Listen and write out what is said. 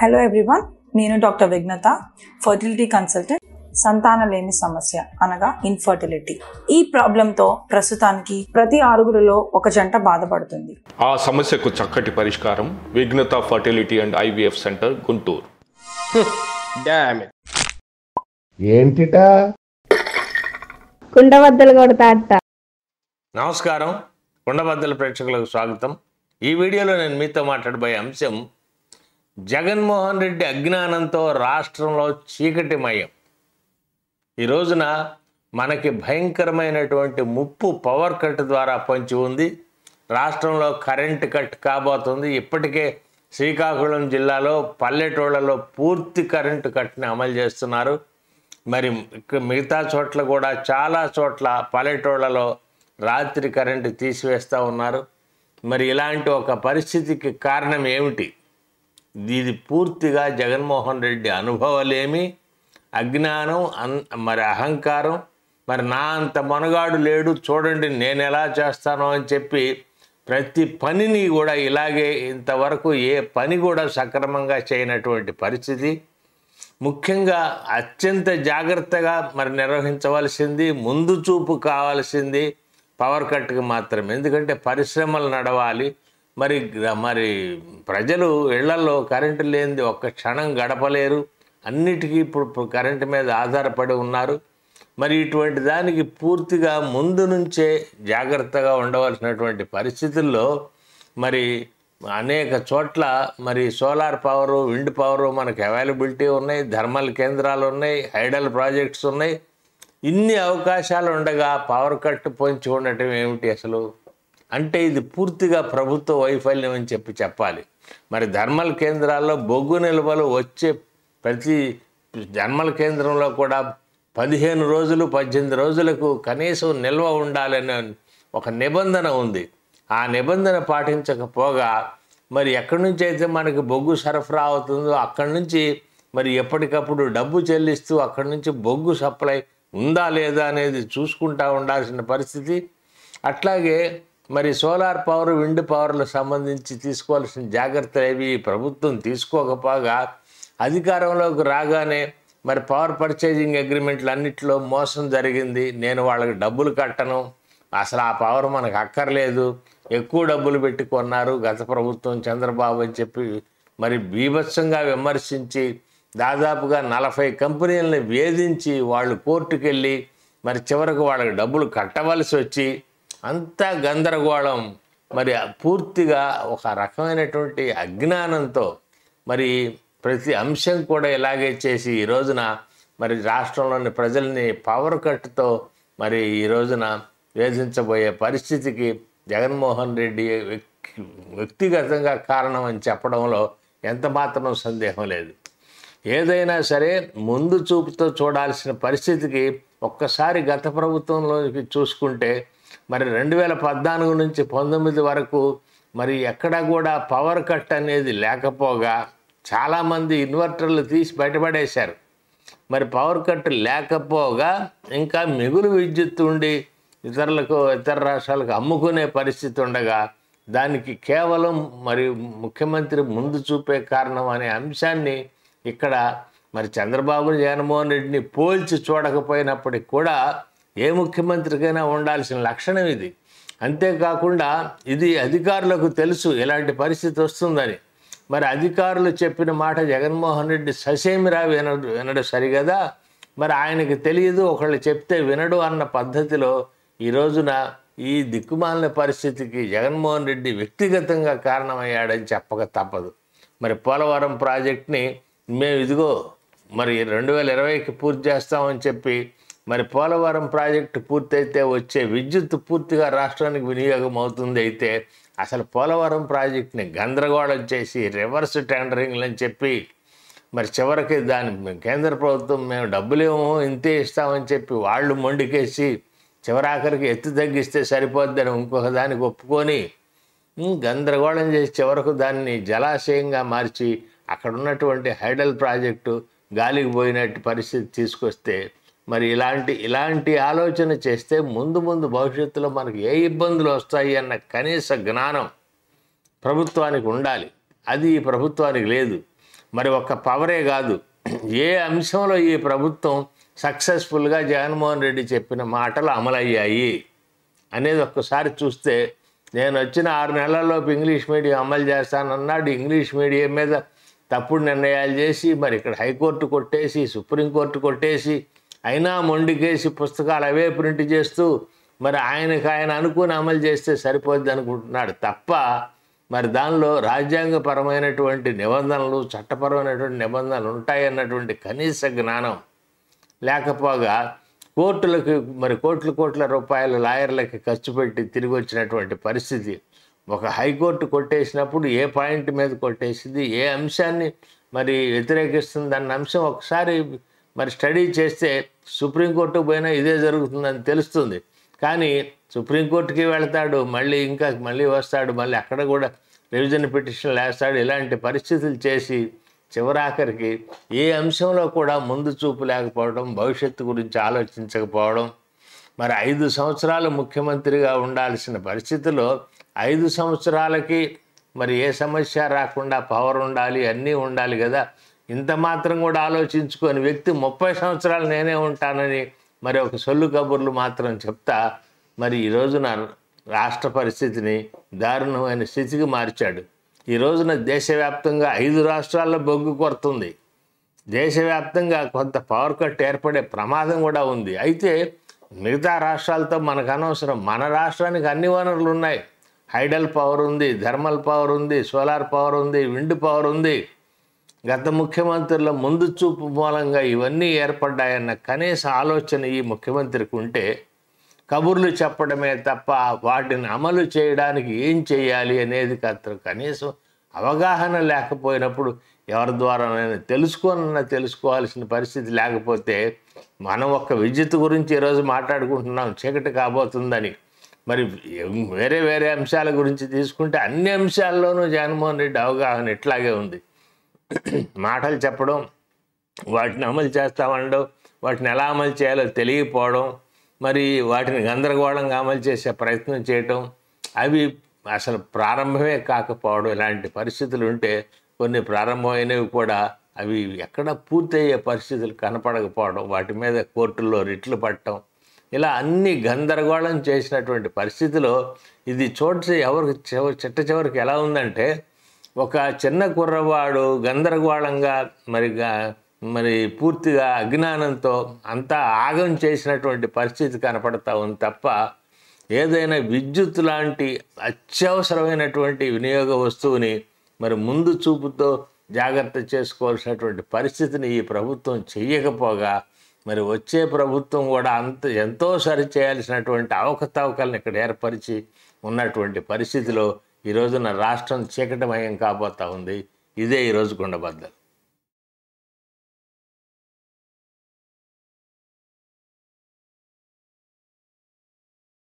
hello everyone నేను doctor Vighnata fertility consultant సంతాన లేని సమస్య అనగా ఇన్ఫర్టిలిటీ ఈ ప్రాబ్లంతో ప్రస్తుతానికి ప్రతి ఆరుగురిలో ఒక జంట బాధపడుతుంది ఆ సమస్యకు చక్కటి పరిష్కారం Vighnata fertility and IVF centre Guntur ఏంటిటా కుండబద్దలు కొడతా నమస్కారం కుండబద్దల ప్రేక్షకులకు స్వాగతం ఈ వీడియోలో నేను మీతో మాట్లాడబోయే అంశం జగన్మోహన్ రెడ్డి అజ్ఞానంతో రాష్ట్రంలో చీకటిమయం ఈ రోజున మనకి భయంకరమైనటువంటి ముప్పు పవర్ కట్ ద్వారా పొంచి ఉంది రాష్ట్రంలో కరెంటు కట్ కాబోతుంది ఇప్పటికే శ్రీకాకుళం జిల్లాలో పల్లెటూళ్ళలో పూర్తి కరెంటు కట్ని అమలు చేస్తున్నారు మరి మిగతా చోట్ల కూడా చాలా చోట్ల పల్లెటూళ్ళలో రాత్రి కరెంటు తీసివేస్తూ ఉన్నారు మరి ఇలాంటి ఒక పరిస్థితికి కారణం ఏమిటి ఇది పూర్తిగా జగన్మోహన్ రెడ్డి అనుభవాలేమి అజ్ఞానం అన్ మరి అహంకారం మరి నా అంత మనగాడు లేడు చూడండి నేను ఎలా చేస్తాను అని చెప్పి ప్రతి పనిని కూడా ఇలాగే ఇంతవరకు ఏ పని కూడా సక్రమంగా చేయనటువంటి పరిస్థితి ముఖ్యంగా అత్యంత జాగ్రత్తగా మరి నిర్వహించవలసింది ముందు చూపు కావాల్సింది పవర్ కట్కి మాత్రం ఎందుకంటే పరిశ్రమలు నడవాలి మరి మరి ప్రజలు ఇళ్లలో కరెంటు లేనిది ఒక్క క్షణం గడపలేరు అన్నిటికీ ఇప్పుడు కరెంటు మీద ఆధారపడి ఉన్నారు మరి ఇటువంటి దానికి పూర్తిగా ముందు నుంచే జాగ్రత్తగా ఉండవలసినటువంటి పరిస్థితుల్లో మరి అనేక చోట్ల మరి సోలార్ పవరు విండ్ పవరు మనకు అవైలబిలిటీ ఉన్నాయి థర్మల్ కేంద్రాలు ఉన్నాయి హైడల్ ప్రాజెక్ట్స్ ఉన్నాయి ఇన్ని అవకాశాలు ఉండగా పవర్ కట్ పొంచి ఉండటం ఏమిటి అసలు అంటే ఇది పూర్తిగా ప్రభుత్వ వైఫల్యం అని చెప్పి చెప్పాలి మరి ధర్మల కేంద్రాల్లో బొగ్గు నిల్వలు వచ్చే ప్రతి ధర్మల కేంద్రంలో కూడా పదిహేను రోజులు పద్దెనిమిది రోజులకు కనీసం నిల్వ ఉండాలనే ఒక నిబంధన ఉంది ఆ నిబంధన పాటించకపోగా మరి ఎక్కడి నుంచి అయితే మనకి బొగ్గు సరఫరా అవుతుందో అక్కడి నుంచి మరి ఎప్పటికప్పుడు డబ్బు చెల్లిస్తూ అక్కడి నుంచి బొగ్గు సప్లై ఉందా లేదా అనేది చూసుకుంటా ఉండాల్సిన పరిస్థితి అట్లాగే మరి సోలార్ పవర్ విండ్ పవర్లకు సంబంధించి తీసుకోవాల్సిన జాగ్రత్తలు ఏవి ప్రభుత్వం తీసుకోకపోగా అధికారంలోకి రాగానే మరి పవర్ పర్చేజింగ్ అగ్రిమెంట్లు అన్నింటిలో మోసం జరిగింది నేను వాళ్ళకి డబ్బులు కట్టను అసలు ఆ పవర్ మనకు అక్కర్లేదు ఎక్కువ డబ్బులు పెట్టుకున్నారు గత ప్రభుత్వం చంద్రబాబు అని చెప్పి మరి బీభత్సంగా విమర్శించి దాదాపుగా నలభై కంపెనీలను వేధించి వాళ్ళు కోర్టుకెళ్ళి మరి చివరకు వాళ్ళకి డబ్బులు కట్టవలసి వచ్చి అంత గందరగోళం మరి పూర్తిగా ఒక రకమైనటువంటి అజ్ఞానంతో మరి ప్రతి అంశం కూడా ఇలాగే చేసి ఈ రోజున మరి రాష్ట్రంలోని ప్రజల్ని పవర్ కట్తో మరి ఈ రోజున వేధించబోయే పరిస్థితికి జగన్మోహన్ రెడ్డి వ్యక్తిగతంగా కారణం అని చెప్పడంలో ఎంత మాత్రం సందేహం లేదు ఏదైనా సరే ముందు చూపుతో చూడాల్సిన పరిస్థితికి ఒక్కసారి గత ప్రభుత్వంలోకి చూసుకుంటే మరి రెండు వేల పద్నాలుగు నుంచి పంతొమ్మిది వరకు మరి ఎక్కడ కూడా పవర్ కట్ అనేది లేకపోగా చాలామంది ఇన్వర్టర్లు తీసి బయటపడేశారు మరి పవర్ కట్ లేకపోగా ఇంకా మిగులు విద్యుత్ ఉండి ఇతరులకు ఇతర రాష్ట్రాలకు అమ్ముకునే పరిస్థితి ఉండగా దానికి కేవలం మరి ముఖ్యమంత్రి ముందు చూపే కారణం అనే అంశాన్ని ఇక్కడ మరి చంద్రబాబు జగన్మోహన్ రెడ్డిని పోల్చి చూడకపోయినప్పటికి కూడా ఏ ముఖ్యమంత్రికైనా ఉండాల్సిన లక్షణం ఇది అంతేకాకుండా ఇది అధికారులకు తెలుసు ఇలాంటి పరిస్థితి వస్తుందని మరి అధికారులు చెప్పిన మాట జగన్మోహన్ రెడ్డి ససేమిరా వినడు వినడు సరిగదా మరి ఆయనకి తెలియదు ఒకళ్ళు చెప్తే వినడు అన్న పద్ధతిలో ఈ రోజున ఈ దిక్కుమాలిన పరిస్థితికి జగన్మోహన్ రెడ్డి వ్యక్తిగతంగా కారణమయ్యాడని చెప్పక తప్పదు మరి పోలవరం ప్రాజెక్ట్ని మేము ఇదిగో మరి రెండు వేల ఇరవైకి పూర్తి చేస్తామని చెప్పి మరి పోలవరం ప్రాజెక్టు పూర్తయితే వచ్చే విద్యుత్ పూర్తిగా రాష్ట్రానికి వినియోగం అవుతుంది అయితే అసలు పోలవరం ప్రాజెక్టుని గందరగోళం చేసి రివర్స్ టెండరింగ్ అని చెప్పి మరి చివరికి దాని కేంద్ర ప్రభుత్వం మేము డబ్బులేమో ఇంతే ఇస్తామని చెప్పి వాళ్ళు మొండికేసి చివరాఖరికి ఎత్తు తగ్గిస్తే సరిపోద్దని ఇంకొక దానికి ఒప్పుకొని గందరగోళం చేసి చివరకు దాన్ని జలాశయంగా మార్చి అక్కడ ఉన్నటువంటి హైడల్ ప్రాజెక్టు గాలికి పోయినట్టు పరిస్థితి తీసుకొస్తే మరి ఇలాంటి ఇలాంటి ఆలోచన చేస్తే ముందు ముందు భవిష్యత్తులో మనకు ఏ ఇబ్బందులు వస్తాయి అన్న కనీస జ్ఞానం ప్రభుత్వానికి ఉండాలి అది ఈ ప్రభుత్వానికి లేదు మరి ఒక్క పవరే కాదు ఏ అంశంలో ఈ ప్రభుత్వం సక్సెస్ఫుల్గా జగన్మోహన్ రెడ్డి చెప్పిన మాటలు అమలయ్యాయి అనేది ఒక్కసారి చూస్తే నేను వచ్చిన ఆరు నెలల్లోపు ఇంగ్లీష్ మీడియం అమలు చేస్తానన్నాడు ఇంగ్లీష్ మీడియం మీద తప్పుడు నిర్ణయాలు చేసి మరి ఇక్కడ హైకోర్టు కొట్టేసి సుప్రీంకోర్టు కొట్టేసి అయినా మొండికేసి పుస్తకాలు అవే ప్రింట్ చేస్తూ మరి ఆయనకు ఆయన అనుకుని అమలు చేస్తే సరిపోద్ది అనుకుంటున్నాడు తప్ప మరి దానిలో రాజ్యాంగపరమైనటువంటి నిబంధనలు చట్టపరమైనటువంటి నిబంధనలు ఉంటాయన్నటువంటి కనీస జ్ఞానం లేకపోగా కోర్టులకు మరి కోట్ల కోట్ల రూపాయల లాయర్లకి ఖర్చు పెట్టి తిరిగి వచ్చినటువంటి పరిస్థితి ఒక హైకోర్టు కొట్టేసినప్పుడు ఏ పాయింట్ మీద కొట్టేసింది ఏ అంశాన్ని మరి వ్యతిరేకిస్తుంది అన్న అంశం ఒకసారి మరి స్టడీ చేస్తే సుప్రీంకోర్టుకు పోయినా ఇదే జరుగుతుందని తెలుస్తుంది కానీ సుప్రీంకోర్టుకి వెళ్తాడు మళ్ళీ ఇంకా మళ్ళీ వస్తాడు మళ్ళీ అక్కడ కూడా రివిజన్ పిటిషన్లు వేస్తాడు ఇలాంటి పరిస్థితులు చేసి చివరాఖరికి ఏ అంశంలో కూడా ముందు చూపు లేకపోవడం భవిష్యత్తు గురించి ఆలోచించకపోవడం మరి ఐదు సంవత్సరాలు ముఖ్యమంత్రిగా ఉండాల్సిన పరిస్థితిలో ఐదు సంవత్సరాలకి మరి ఏ సమస్య రాకుండా పవర్ ఉండాలి అన్నీ ఉండాలి కదా ఇంత మాత్రం కూడా ఆలోచించుకొని వ్యక్తి ముప్పై సంవత్సరాలు నేనే ఉంటానని మరి ఒక సొల్లు కబుర్లు మాత్రం చెప్తా మరి ఈ రోజున రాష్ట్ర పరిస్థితిని దారుణమైన స్థితికి మార్చాడు ఈ రోజున దేశవ్యాప్తంగా ఐదు రాష్ట్రాల్లో బొగ్గు కొడుతుంది దేశవ్యాప్తంగా కొంత పవర్ కట్ ఏర్పడే ప్రమాదం కూడా ఉంది అయితే మిగతా రాష్ట్రాలతో మనకు అనవసరం మన రాష్ట్రానికి అన్ని వనరులు ఉన్నాయి హైడల్ పవర్ ఉంది థర్మల్ పవర్ ఉంది సోలార్ పవర్ ఉంది విండ్ పవర్ ఉంది గత ముఖ్యమంత్రుల ముందు చూపు మూలంగా ఇవన్నీ ఏర్పడ్డాయన్న కనీస ఆలోచన ఈ ముఖ్యమంత్రికి ఉంటే కబుర్లు చెప్పడమే తప్ప వాటిని అమలు చేయడానికి ఏం చేయాలి అనేది అతను కనీసం అవగాహన లేకపోయినప్పుడు ఎవరి ద్వారానైనా తెలుసుకోనన్నా తెలుసుకోవాల్సిన పరిస్థితి లేకపోతే మనం ఒక్క విద్యుత్ గురించి ఈరోజు మాట్లాడుకుంటున్నాం చీకటి కాబోతుందని మరి వేరే వేరే అంశాల గురించి తీసుకుంటే అన్ని అంశాల్లోనూ జగన్మోహన్ రెడ్డి అవగాహన ఇట్లాగే ఉంది మాటలు చెప్పడం వాటిని అమలు చేస్తా ఉండడం వాటిని ఎలా అమలు చేయాలో తెలియకపోవడం మరి వాటిని గందరగోళంగా అమలు చేసే ప్రయత్నం చేయటం అవి అసలు ప్రారంభమే కాకపోవడం ఇలాంటి పరిస్థితులు ఉంటే కొన్ని ప్రారంభమైనవి కూడా అవి ఎక్కడ పూర్తయ్యే పరిస్థితులు కనపడకపోవడం వాటి మీద కోర్టుల్లో రిట్లు పట్టడం ఇలా అన్ని గందరగోళం చేసినటువంటి పరిస్థితిలో ఇది చోటు ఎవరికి చిట్ట చివరికి ఎలా ఉందంటే ఒక చిన్న కుర్రవాడు గందరగోళంగా మరి మరి పూర్తిగా అజ్ఞానంతో అంతా ఆగం చేసినటువంటి పరిస్థితి కనపడతా ఉంది తప్ప ఏదైనా విద్యుత్ లాంటి అత్యవసరమైనటువంటి వినియోగ వస్తువుని మరి ముందు చూపుతో జాగ్రత్త చేసుకోవాల్సినటువంటి పరిస్థితిని ఈ ప్రభుత్వం చెయ్యకపోగా మరి వచ్చే ప్రభుత్వం కూడా అంత ఎంతో చేయాల్సినటువంటి అవకతవకలను ఇక్కడ ఏర్పరిచి ఉన్నటువంటి పరిస్థితిలో ఈ రోజున రాష్ట్రం చీకటమయం కాబోతూ ఉంది ఇదే ఈరోజు కొండబద్దలు